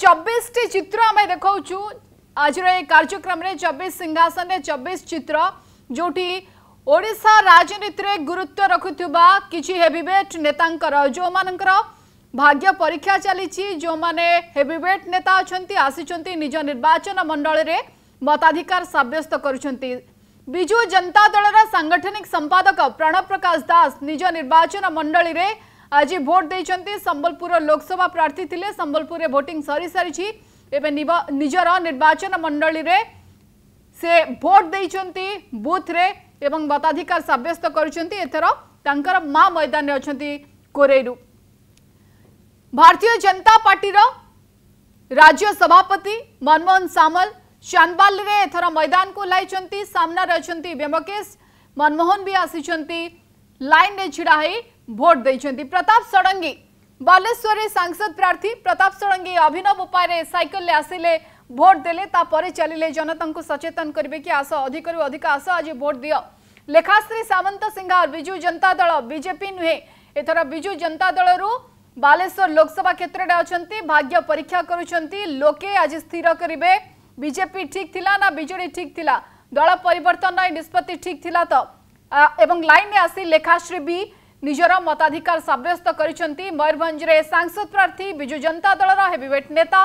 चबीस T चित्र आम देखु आज कार्यक्रम चबीस सिंहासन चबीस चित्र जोटी ओडा राजनीति में गुरुत्व रखुवा किट नेता जो मान भाग्य परीक्षा चली जो मैंने हेवीवेट नेता अच्छा आसी निज निर्वाचन मंडल में मताधिकार सब्यस्त करजु जनता दल रठनिक संपादक प्रणव प्रकाश दास निज निर्वाचन मंडल में आज भोट देते संबलपुर लोकसभा प्रार्थी थे संबलपुर भोटिंग सरी सारी एवं निजर निर्वाचन मंडल से भोट दे बुथ्रे मताधिकार सब्यस्त कर माँ मैदान अच्छा कोरेरू भारतीय जनता पार्टी राज्य सभापति मनमोहन सामल चांदबाल एथर मैदान को लाइन सामनारे अच्छा व्यमकेश मनमोहन भी आसी लाइन ढिड़ाई ভোট দিয়েছেন প্রতাপ ষড়ঙ্গী বালেশ্বরের সাংসদ প্রার্থী প্রতাপ ষড়ঙ্গী অভিনব উপায়ে সাইকেলে আসলে ভোট দেলে তাপরে চালিলে জনতা সচেতন করবে কি আস অধিকর অধিক আস আজ ভোট দিও লেখাশ্রী সামন্ত সিংহার বিজু জনতা দল বিজেপি নুহে এথর বিজু জনতা দলর বালেশ্বর লোকসভা ক্ষেত্রে অনেক ভাগ্য পরীক্ষা করছেন লোকে আজ স্থির করবে বিজেপি ঠিক লা না বিজেডি ঠিক লা দল পরিবর্তন নিষ্পতি ঠিক লা তো এবং লাইনে আসি লেখাশ্রী বি ନିଜର ମତାଧିକାର ସାବ୍ୟସ୍ତ କରିଛନ୍ତି ମୟୂରଭଞ୍ଜରେ ସାଂସଦ ପ୍ରାର୍ଥୀ ବିଜୁ ଜନତା ଦଳର ହେଭିୱେଟ୍ ନେତା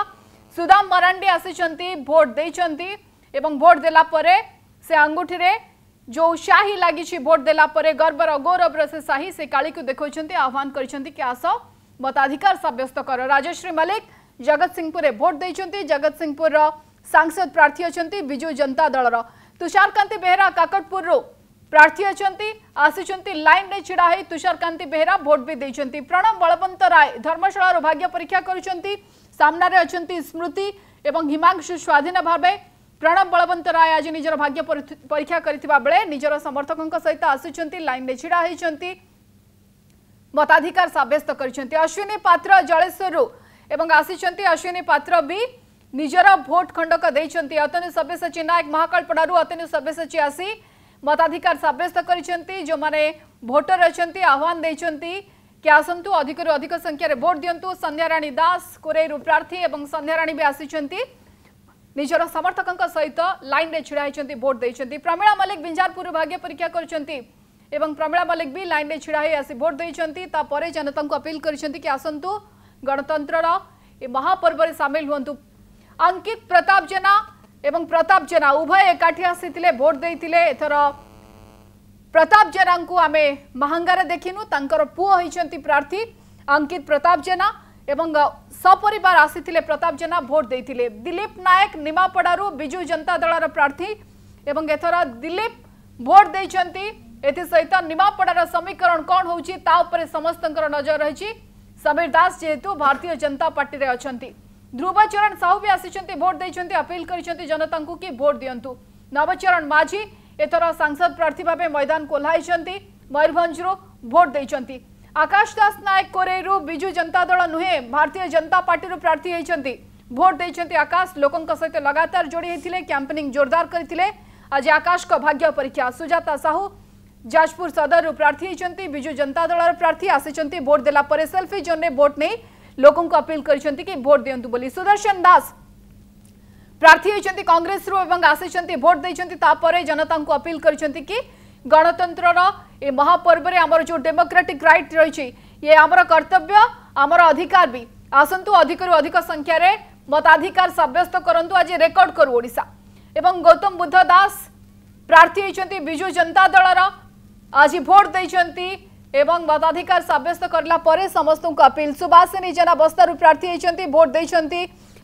ସୁଦାମ ମରାଣ୍ଡି ଆସିଛନ୍ତି ଭୋଟ ଦେଇଛନ୍ତି ଏବଂ ଭୋଟ ଦେଲା ପରେ ସେ ଆଙ୍ଗୁଠିରେ ଯେଉଁ ସାହି ଲାଗିଛି ଭୋଟ ଦେଲା ପରେ ଗର୍ବର ଗୌରବର ସେ ସାହି ସେ କାଳିକୁ ଦେଖାଉଛନ୍ତି ଆହ୍ୱାନ କରିଛନ୍ତି କି ଆସ ମତାଧିକାର ସାବ୍ୟସ୍ତ କର ରାଜଶ୍ରୀ ମଲ୍ଲିକ ଜଗତସିଂହପୁରରେ ଭୋଟ ଦେଇଛନ୍ତି ଜଗତସିଂହପୁରର ସାଂସଦ ପ୍ରାର୍ଥୀ ଅଛନ୍ତି ବିଜୁ ଜନତା ଦଳର ତୁଷାରକାନ୍ତି ବେହେରା କାକଟପୁରରୁ ପ୍ରାର୍ଥୀ ଅଛନ୍ତି ଆସିଛନ୍ତି ଲାଇନ୍ରେ ଛିଡ଼ା ହୋଇ ତୁଷାରକାନ୍ତି ବେହେରା ଭୋଟ୍ ବି ଦେଇଛନ୍ତି ପ୍ରଣବ ବଳବନ୍ତ ରାୟ ଧର୍ମଶାଳାରୁ ଭାଗ୍ୟ ପରୀକ୍ଷା କରୁଛନ୍ତି ସାମ୍ନାରେ ଅଛନ୍ତି ସ୍ମୃତି ଏବଂ ହିମାଂଶୁ ସ୍ୱାଧୀନ ଭାବେ ପ୍ରଣବ ବଳବନ୍ତ ରାୟ ଆଜି ନିଜର ଭାଗ୍ୟ ପରୀକ୍ଷା କରିଥିବା ବେଳେ ନିଜର ସମର୍ଥକଙ୍କ ସହିତ ଆସୁଛନ୍ତି ଲାଇନ୍ରେ ଛିଡ଼ା ହୋଇଛନ୍ତି ମତାଧିକାର ସାବ୍ୟସ୍ତ କରିଛନ୍ତି ଅଶ୍ୱିନୀ ପାତ୍ର ଜଳେଶ୍ୱରରୁ ଏବଂ ଆସିଛନ୍ତି ଅଶ୍ୱିନୀ ପାତ୍ର ବି ନିଜର ଭୋଟ୍ ଖଣ୍ଡକ ଦେଇଛନ୍ତି ଅତନୁ ସବ୍ୟସାଚୀ ନାୟକ ମହାକାଳପଡ଼ାରୁ ଅତନୁ ସବ୍ୟସାଚୀ ଆସି मताधिकार सब्यस्त करोटर अच्छा आहवान दे कि आसतु अधिक रू अधिक संख्यार भोट दिंतु संध्याराणी दास कोरेरु प्रार्थी और संध्याराणी भी आसीचर समर्थक सहित लाइन में ढड़ाई भोट दे प्रमीला मल्लिक विंजारपुर भाग्य परीक्षा कर प्रमीला मल्लिक भी लाइन में ढड़ाई आसी भोट देतापर जनता को अपिल कर गणतंत्र महापर्व में सामिल हूँ अंकित प्रताप जेना ଏବଂ ପ୍ରତାପ ଜେନା ଉଭୟ ଏକାଠି ଆସିଥିଲେ ଭୋଟ ଦେଇଥିଲେ ଏଥର ପ୍ରତାପ ଜେନାଙ୍କୁ ଆମେ ମାହାଙ୍ଗାରେ ଦେଖିନୁ ତାଙ୍କର ପୁଅ ହୋଇଛନ୍ତି ପ୍ରାର୍ଥୀ ଅଙ୍କିତ ପ୍ରତାପ ଜେନା ଏବଂ ସପରିବାର ଆସିଥିଲେ ପ୍ରତାପ ଜେନା ଭୋଟ ଦେଇଥିଲେ ଦିଲ୍ଲୀପ ନାୟକ ନିମାପଡ଼ାରୁ ବିଜୁ ଜନତା ଦଳର ପ୍ରାର୍ଥୀ ଏବଂ ଏଥର ଦିଲ୍ଲୀପ ଭୋଟ ଦେଇଛନ୍ତି ଏଥିସହିତ ନିମାପଡ଼ାର ସମୀକରଣ କ'ଣ ହେଉଛି ତା ଉପରେ ସମସ୍ତଙ୍କର ନଜର ରହିଛି ସମୀର ଦାସ ଯେହେତୁ ଭାରତୀୟ ଜନତା ପାର୍ଟିରେ ଅଛନ୍ତି ध्रुवचरण साहू भी आसी भोट देते अपिल कर जनता कि भोट दिंतु नवचरण माझी एथर सांसद प्रार्थी भाव मैदान मयूरभ मयूरभंजु भोट देते आकाश दास नायक कोरे विजु जनता दल नुहे भारतीय जनता पार्टी प्रार्थी होती भोट देते आकाश लोक सहित लगातार जोड़ी होते कैंपेनिंग जोरदार करते आज आकाश का भाग्य परीक्षा सुजाता साहू जाजपुर सदर प्रार्थी होती विजु जनता दल प्रार्थी आसी भोट देलापर सेल्फी जोन में भोट नहीं लोकों अपिल अपील कर भोट दिंतु सुदर्शन दास प्रार्थी होती कंग्रेस रु और जनता को अपिल कर गणतंत्र ए महापर्व जो डेमोक्रेटिक रईट रही ये आम कर्तव्य आमर अधिकार भी आसतु अधिक अधिक संख्य मताधिकार सब्यस्त करूँ आज रेकर्ड करू ओडा एवं गौतम बुद्ध दास प्रार्थी होती विजु जनता दल आज भोट देती এবং মতাধিকার সাব্যস্ত কলা পরে সমস্ত আপিল সুবাসিনী জেনাবস্থার প্রার্থী হয়েছেন ভোট দিয়েছেন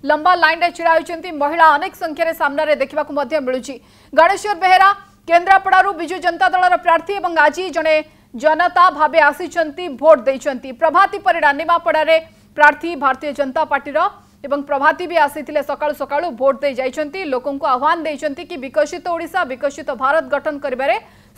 লম্বা লাইনরে ছিড়া হয়েছেন মহিলা অনেক সংখ্যার সামনার দেখা মিলুছি গণেশ্বর বেহেরা কেন্দ্রাপড়ার বিজু জনতা দলর প্রার্থী এবং আজ জনে জনতা ভাবে আসিছেন ভোট দিয়েছেন প্রভাতী পরিড়া নিমাপড়ার প্রার্থী ভারতীয় জনতা পার্টির এবং প্রভাতী বি আসিলে সকাল সকাল ভোট দিয়ে যাই লোক আহ্বান দিয়েছেন কি বিকশিত ওড়শা বিকশিত ভারত গঠন করবার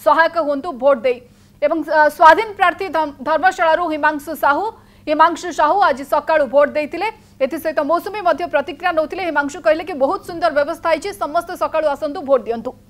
সহায়ক হুম ভোট দিয়ে এবং স্বাধীন প্রার্থী ধর্মশালার হিমাংশু সাহু হিমাংশু সাহু আজ সকাল ভোট দিয়ে এসে মৌসুমী প্রতিক্রিয়া নেওয়া হিমাংশু কহিলেন কি বহুত সুন্দর ব্যবস্থা হয়েছে সমস্ত সকাল আসন্তু ভোট দিও